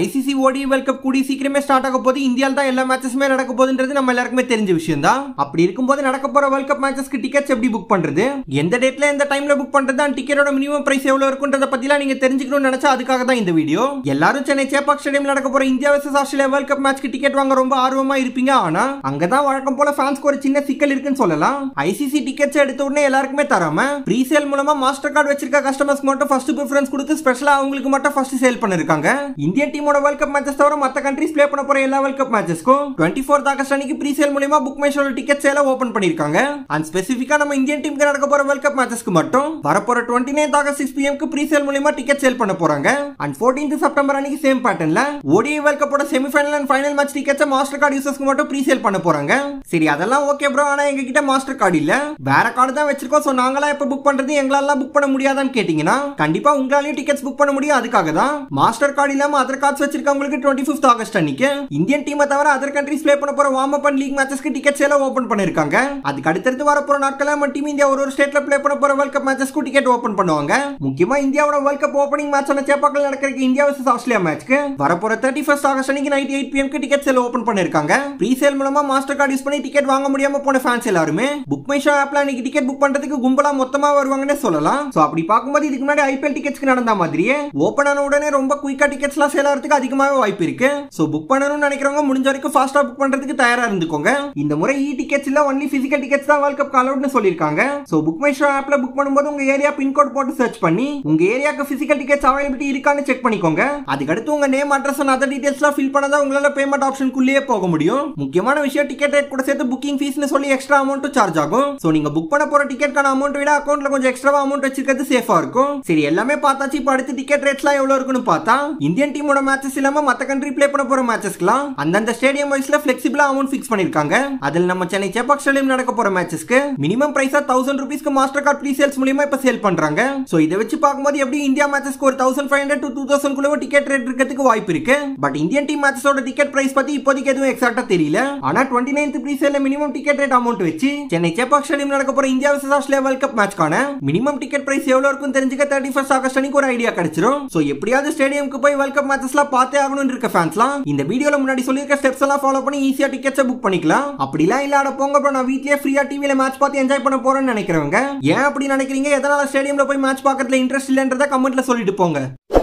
ICC ஓடி world cup கூடி சீக்கிரமே ஸ்டார்ட் ஆக போது இந்தியாவில் தான் எல்லா மேட்சஸுமே நடக்க போகுதுன்றது நம்ம எல்லாருக்குமே தெரிஞ்ச விஷயம் தான் அப்படி இருக்கும்போது நடக்க போற வேர்ல்ட் கப் மேட்சஸ்க்கு டிக்கெட்ஸ் எப்படி புக் பண்றது எந்த டேட்ல எந்த டைம்ல புக் பண்றது தான் டிக்கெட்டோட மினிமம் பிரைஸ் எவ்வளவு இருக்குன்றத பத்திலாம் நீங்க தெரிஞ்சுக்கணும்னு நினைச்சா அதுக்காக தான் இந்த வீடியோ எல்லாரும் சென்னை சேப்பாக் ஸ்டேடியம் நடக்க போற India versus Australia world cup மேட்ச்க்கு டிக்கெட் வாங்க ரொம்ப ஆர்வமா இருப்பீங்க ஆனா அங்கதான் வழக்கம் போல ஃபேன்ஸ்க்கு ஒரு சின்ன சிக்கல் இருக்குன்னு சொல்லலாம் ஐசிசி டிக்கெட்ஸ் எடுத்த உடனே எல்லாருக்குமே தராம ப்ரீ சேல் மூலமா மாஸ்டர் கார்டு வச்சிருக்க கஸ்டமர்ஸ்க்கு மட்டும் ஃபர்ஸ்ட் ப்ரிஃபரன்ஸ் கொடுத்து ஸ்பெஷலா அவங்களுக்கு மட்டும் ஃபர்ஸ்ட் சேல் பண்ணிருக்காங்க இந்தியன் டீமோட வேர்ல்ட் கப் மேட்சஸ் தவிர மற்ற கண்ட்ரிஸ் பிளே பண்ண போற எல்லா வேர்ல்ட் கப் மேட்சஸ்க்கும் டுவெண்ட்டி ஃபோர்த் ஆகஸ்ட் அன்னைக்கு ப்ரீ சேல் மூலியமா புக் மை டிக்கெட் சேல ஓபன் பண்ணிருக்காங்க அண்ட் ஸ்பெசிஃபிக்கா நம்ம இந்தியன் டீமுக்கு நடக்க போற வேர்ல்ட் கப் மேட்சஸ்க்கு மட்டும் வரப்போற டுவெண்ட்டி நைன்த் ஆகஸ்ட் சிக்ஸ் பிஎம்க்கு ப்ரீ சேல் மூலியமா டிக்கெட் சேல் பண்ண போறாங்க அண்ட் ஃபோர்டீன்த் செப்டம்பர் அன்னைக்கு சேம் பேட்டர்ன்ல ஓடிஐ வேர்ல்ட் கப்போட semifinal and final match tickets Mastercard யூசர்ஸ்க்கு மட்டும் ப்ரீ சேல் பண்ண போறாங்க சரி அதெல்லாம் ஓகே ப்ரோ ஆனா எங்க கிட்ட மாஸ்டர் கார்டு இல்ல வேற கார்டு தான் வச்சிருக்கோம் சோ நாங்களா இப்ப புக் பண்றது எங்களால புக் பண்ண முடியாதான்னு கேட்டீங்கன்னா கண்டிப்பா உங்களாலையும் டிக்கெட்ஸ் புக் பண்ண முடியும் அதுக்காக தான் மாஸ்டர் கார்டு இல்லாம அதற்காக ஸ்லாட்ஸ் வச்சிருக்கவங்களுக்கு டுவெண்ட்டி ஃபிஃப்த் ஆகஸ்ட் அன்னைக்கு இந்தியன் டீமை தவிர அதர் கண்ட்ரிஸ் பிளே பண்ண போற வார்ம் அப் அண்ட் லீக் மேட்சஸ்க்கு டிக்கெட்ஸ் எல்லாம் ஓப்பன் பண்ணிருக்காங்க அதுக்கு அடுத்தடுத்து வர போற நாட்கள் நம்ம டீம் இந்தியா ஒரு ஒரு ஸ்டேட்ல பிளே பண்ண போற வேர்ல்ட் கப் மேட்சஸ்க்கு டிக்கெட் ஓப்பன் பண்ணுவாங்க முக்கியமா இந்தியாவோட வேர்ல்ட் கப் ஓப்பனிங் மேட்சான சேப்பாக்கல் நடக்கிற இந்தியா வர்சஸ் ஆஸ்திரேலியா மேட்ச்க்கு வரப்போற தேர்ட்டி ஃபர்ஸ்ட் ஆகஸ்ட் அன்னைக்கு நைட் எயிட் பிஎம்க்கு டிக்கெட் சேல் ஓப்பன் பண்ணிருக்காங்க ப்ரீ சேல் மூலமா மாஸ்டர் கார்டு யூஸ் பண்ணி டிக்கெட் வாங்க முடியாம போன ஃபேன்ஸ் எல்லாருமே புக் மை ஷோ ஆப்ல அன்னைக்கு டிக்கெட் புக் பண்றதுக்கு கும்பலா மொத்தமா வருவாங்கன்னு சொல்லலாம் சோ அப்படி பார்க்கும்போது இதுக்கு முன்னாடி ஐபிஎல் டிக்கெட்ஸ்க்கு நடந்த மாதிரியே ஓபன் ஆன உடனே ரொம்ப குயிக்கா டிக்கெட்ஸ்லாம் சேல் ஆகிறதுக்கு அதிகமாக வாய்ப்பு இருக்கு ஸோ புக் பண்ணணும்னு நினைக்கிறவங்க முடிஞ்ச வரைக்கும் ஃபாஸ்டா புக் பண்றதுக்கு தயாரா இருந்துக்கோங்க இந்த முறை இ டிக்கெட்ஸ் இல்ல ஒன்லி ஃபிசிக்கல் டிக்கெட்ஸ் தான் வேர்ல்ட் கப் கால் சொல்லியிருக்காங்க ஸோ புக் மை ஷோ ஆப்ல புக் பண்ணும்போது உங்க ஏரியா பின்கோட் போட்டு சர்ச் பண்ணி உங்க ஏரியாக்கு ஃபிசிக்கல் டிக்கெட்ஸ் அவைலபிலிட்டி இருக்கான்னு செக் பண்ணிக்கோங்க அதுக்கடுத்து உங்க நேம் அட்ரஸ் அண்ட் அதர் டீட்டெயில்ஸ்லாம் ஃபில் பண்ணாதான் உங்களால பேமெண்ட் ஆப்ஷனுக்குள்ளேயே போக முடியும் முக்கியமான விஷயம் டிக்கெட் ரேட் கூட சேர்த்து புக்கிங் ஃபீஸ்னு சொல்லி எக்ஸ்ட்ரா அமௌண்ட்டும் சார்ஜ் ஆகும் ஸோ நீங்க புக் பண்ண போற டிக்கெட்டுக்கான அமௌண்ட் விட அக்கௌண்ட்டில் கொஞ்சம் எக்ஸ்ட்ரா அமௌண்ட் வச்சிருக்கிறது சேஃபா இருக்கும் சரி எல்லாமே பார்த்தாச்சு இப்போ அடுத்து டிக்கெட் ரேட்ஸ்லாம் எவ்வளோ இருக்குன்னு பார்த்தா இந்தியன் டீமோட இந்தியாவோட மேட்சஸ் இல்லாம மத்த கண்ட்ரி பிளே பண்ண போற மேட்சஸ்க்குலாம் அந்தந்த ஸ்டேடியம் வைஸ்ல ஃபிளெக்சிபிளா அமௌண்ட் ஃபிக்ஸ் பண்ணிருக்காங்க அதில் நம்ம சென்னை சேப்பாக் ஸ்டேடியம் நடக்க போற மேட்சஸ்க்கு மினிமம் பிரைஸா தௌசண்ட் ருபீஸ்க்கு மாஸ்டர் கார்டு ப்ரீ சேல்ஸ் மூலியமா இப்ப சேல் பண்றாங்க சோ இதை வச்சு பார்க்கும்போது எப்படி இந்தியா மேட்சஸ்க்கு ஒரு thousand five hundred two thousand குள்ள டிக்கெட் ரேட் இருக்கிறதுக்கு வாய்ப்பு இருக்கு பட் இந்தியன் டீம் மேட்சஸோட டிக்கெட் பிரைஸ் பத்தி இப்போதைக்கு எதுவும் எக்ஸாக்டா தெரியல ஆனா டுவெண்ட்டி நைன்த் ப்ரீ சேல்ல மினிமம் டிக்கெட் ரேட் அமௌண்ட் வச்சு சென்னை சேப்பாக் ஸ்டேடியம் நடக்க போற India versus Australia world cup மேட்ச்க்கான மினிமம் டிக்கெட் பிரைஸ் எவ்வளவு இருக்கும் தெரிஞ்சுக்க தேர்ட்டி ஃபர்ஸ்ட் ஆகஸ்ட் அன்னைக்கு ஒரு ஐடியா கிடைச்சிரும் சோ எப்படியாவது ஸ்டேடியம்க்கு போய் வேர்ல்ட் கப் மேட்சஸ் ஃபேன்ஸ்லாம் பார்த்தே ஆகணும்னு இருக்க ஃபேன்ஸ்லாம் இந்த வீடியோல முன்னாடி சொல்லியிருக்க ஸ்டெப்ஸ் எல்லாம் ஃபாலோ பண்ணி ஈஸியா டிக்கெட்ஸை புக் பண்ணிக்கலாம் அப்படிலாம் இல்லாட போங்க அப்புறம் நான் வீட்லயே ஃப்ரீயா டிவியில மேட்ச் பார்த்து என்ஜாய் பண்ண போறேன்னு நினைக்கிறவங்க ஏன் அப்படி நினைக்கிறீங்க எதனால ஸ்டேடியம்ல போய் மேட்ச் பார்க்கறதுல இன்ட்ரெஸ்ட் இல்லைன்றத கமெண்ட்ல சொல்லிட்டு போங்க